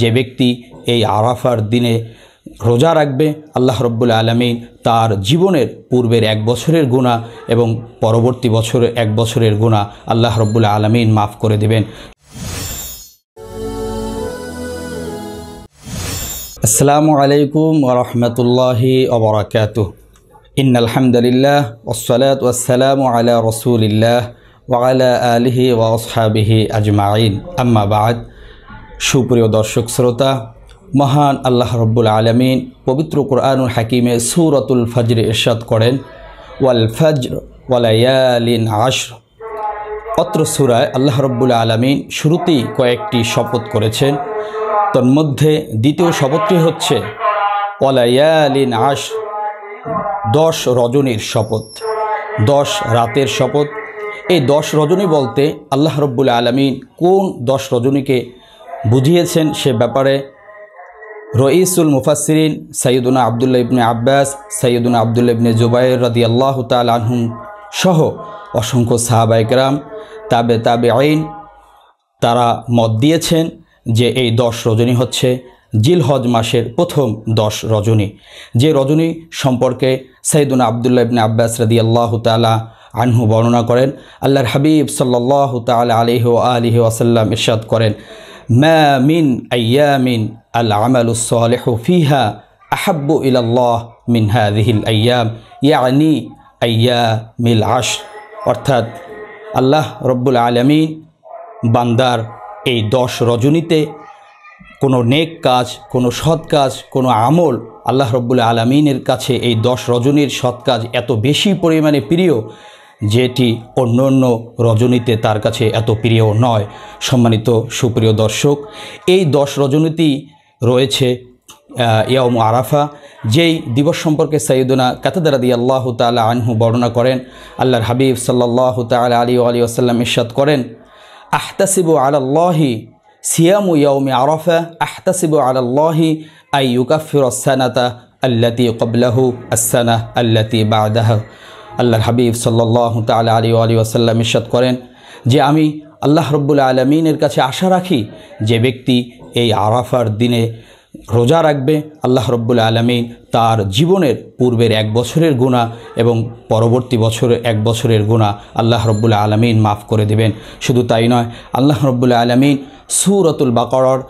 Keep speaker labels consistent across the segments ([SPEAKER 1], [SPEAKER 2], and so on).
[SPEAKER 1] যে ব্যক্তি এই আরাফার দিনে রোজা রাখবে আল্লাহ রব্বুল আলমিন তার জীবনের পূর্বের এক বছরের গুণা এবং পরবর্তী বছরের এক বছরের গুণা আল্লাহ রব্বুল আলমিন মাফ করে দেবেন আসসালামু আলাইকুম রহমতুল্লাহি অবরাকাত ইন আলহামদুলিল্লাহ ওসলাত ওসালাম আলা রসুলিল্লাহ ওয়ালা আলহি ওয়াসাবিহি আজমাইন আম্মা বাদ সুপ্রিয় দর্শক শ্রোতা মহান আল্লাহ রব্বুল আলমিন পবিত্র কোরআনুল হাকিমে সুরতুল ফজরে ইরশাদ করেন ওয়াল ফজর ওয়ালায়ালিন আশর অত্র সুরায় আল্লাহ রব্বুল আলমিন শুরুতেই কয়েকটি শপথ করেছেন তন্মধ্যে দ্বিতীয় শপথটি হচ্ছে ওয়ালায়ালিন আশ দশ রজনীর শপথ দশ রাতের শপথ এই দশ রজনী বলতে আল্লাহ রব্বুল আলমিন কোন দশ রজনীকে বুঝিয়েছেন সে ব্যাপারে রঈসুল মুফাসিরিন সৈয়দুনা আবদুল্লা ইবনে আব্বাস সৈয়দুনা আবদুল্লা ইবনে জুবাইর রদি আল্লাহ তালহুম সহ অসংখ্য সাহাবাইকরাম তাবে তাবে আইন তারা মত দিয়েছেন যে এই দশ রজনী হচ্ছে জিলহজ মাসের প্রথম দশ রজনী যে রজনী সম্পর্কে সাইদুন আবদুল্লা ইবনে আব্বাস রদি আল্লাহ তালা আনহু বর্ণনা করেন আল্লাহর হাবিব সাল্লাহ তাল আলিহ আলিহ আসাল্লাম ইরশাদ করেন মিন আয়ামিন আল আমালুসলেহ ফিহা আহাব্বু ইলাল্লাহ মিন রিহিল আয়াম ইয়ানি মিল আশ অর্থাৎ আল্লাহ রব্বুল আলমী বান্দার এই দশ রজনীতে কোনো নেক কাজ কোনো সৎ কাজ কোনো আমল আল্লাহ রব্বুল আলমিনের কাছে এই দশ রজনীর সৎ কাজ এত বেশি পরিমাণে প্রিয় যেটি অন্য অন্য রজনীতে তার কাছে এত প্রিয় নয় সম্মানিত সুপ্রিয় দর্শক এই দশ রজনীতি রয়েছে ইয়ম আরাফা যেই দিবস সম্পর্কে সাইদুনা কাতাদারাদি আল্লাহ তালা আনহু বর্ণনা করেন আল্লাহর হাবিব সাল্লাহ তালা আলী আলী আসাল্লাম ইসাদ করেন আহতাসিবু আল্লাহি সিয়ামু ইয়ম আরফা আহতাসিবু আল্লাহি আই ইউকাফির আসানাতা আল্লাহ কবলাহু আসানা আল্লাহ বাদাহ আল্লাহর হাবিব সাল্লাহ তাল আলী আলী আসাল্লাম ইসাদ করেন যে আমি আল্লাহ রব্বুল আলমিনের কাছে আশা রাখি যে ব্যক্তি এই আরাফার দিনে রোজা রাখবে আল্লাহ রব্বুল আলমিন তার জীবনের পূর্বের এক বছরের গুণা এবং পরবর্তী বছরের এক বছরের গুণা আল্লাহ রব্বুল আলমিন মাফ করে দেবেন শুধু তাই নয় আল্লাহ রব্বুল আলমিন সুরতুল বাকরর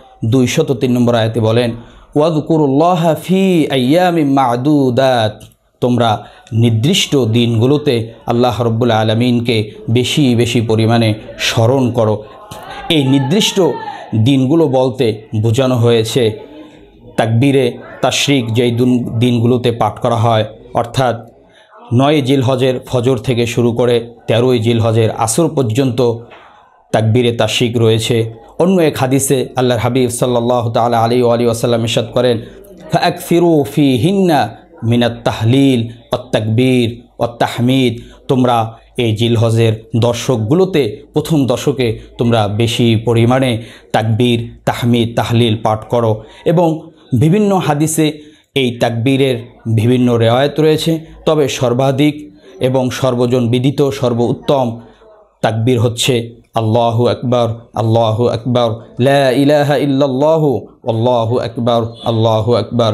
[SPEAKER 1] শত তিন নম্বর আয়তে বলেন ওয়াদকুরুল্লাহ ফি আয়ামি মাদুদাত তোমরা নির্দিষ্ট দিনগুলোতে আল্লাহ রব্বুল আলমিনকে বেশি বেশি পরিমাণে স্মরণ করো এই নির্দিষ্ট দিনগুলো বলতে বোঝানো হয়েছে তাকবীরে তাশ্রিক যেই দিনগুলোতে পাঠ করা হয় অর্থাৎ নয় জিলহজের ফজর থেকে শুরু করে তেরোই জিলহজের আসর পর্যন্ত তাকবীরে তাশ্রিক রয়েছে অন্য এক হাদিসে আল্লাহর হাবিব সাল্লাহ তালা আলী আলী আসাল্লাম ইসাদ করেন ফি হিন্না মিনাত তাহলিল অত্যাকবীর অত্যাহমিদ তোমরা এই জিলহজের দর্শকগুলোতে প্রথম দশকে তোমরা বেশি পরিমাণে তাকবীর তাহমিদ তাহলিল পাঠ করো এবং বিভিন্ন হাদিসে এই তাকবীরের বিভিন্ন রেওয়ায়ত রয়েছে তবে সর্বাধিক এবং সর্বজন বিদিত সর্ব উত্তম তাকবীর হচ্ছে আল্লাহ আকবর আল্লাহ আকবর ইলাহা ইল্লাল্লাহু আল্লাহু আকবর আল্লাহ আকবর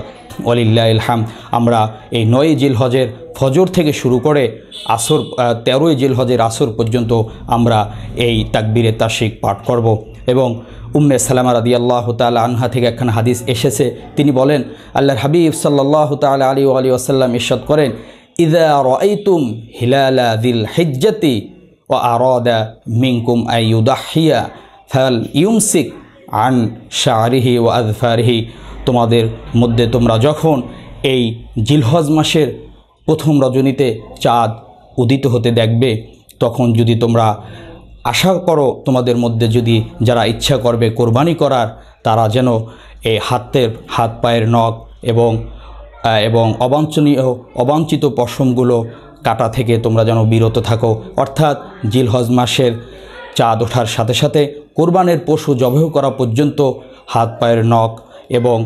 [SPEAKER 1] অলিল্লা ইলহাম আমরা এই নয় জিলহজের ফজর থেকে শুরু করে আসর তেরোই জিলহজের আসর পর্যন্ত আমরা এই তাকবিরে তাসিক পাঠ করব এবং উম্মে সালামা রাদি আল্লাহ তাল আনহা থেকে একখান হাদিস এসেছে তিনি বলেন আল্লাহর হাবিব সাল্লাহ তাল আলী আলী আসাল্লাম ইরশাদ করেন ইদা রুম হিলাল দিল হিজ্জাতি ও আরদা মিঙ্কুম আইউদাহিয়া ফাল ইউমসিক আন শাহরিহি ও আজফারহি তোমাদের মধ্যে তোমরা যখন এই জিলহজ মাসের প্রথম রজনীতে চাঁদ উদিত হতে দেখবে তখন যদি তোমরা আশা করো তোমাদের মধ্যে যদি যারা ইচ্ছা করবে কোরবানি করার তারা যেন এই হাতের হাত পায়ের নখ এবং এবং অবাঞ্ছনীয় অবাঞ্ছিত পশমগুলো কাটা থেকে তোমরা যেন বিরত থাকো অর্থাৎ জিলহজ মাসের চাঁদ ওঠার সাথে সাথে কোরবানের পশু জবেহ করা পর্যন্ত হাত পায়ের নখ এবং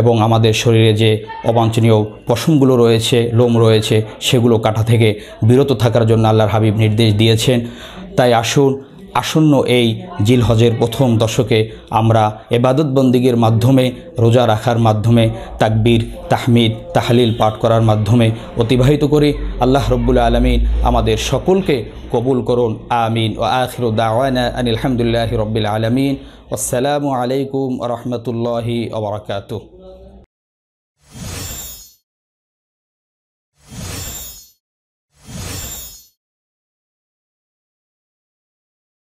[SPEAKER 1] এবং আমাদের শরীরে যে অবাঞ্ছনীয় পশমগুলো রয়েছে লোম রয়েছে সেগুলো কাটা থেকে বিরত থাকার জন্য আল্লাহর হাবিব নির্দেশ দিয়েছেন তাই আসুন আসন্ন এই জিলহজের প্রথম দশকে আমরা এবাদতবন্দিগের মাধ্যমে রোজা রাখার মাধ্যমে তাকবীর তাহমিদ তাহলিল পাঠ করার মাধ্যমে অতিবাহিত করি আল্লাহ রব্বুল আলমিন আমাদের সকলকে কবুল করুন আমিন ও আখির দাওয়ানা আনিল আলমিন আসসালামু আলাইকুম রহমতুল্লাহি ওবরাকাতু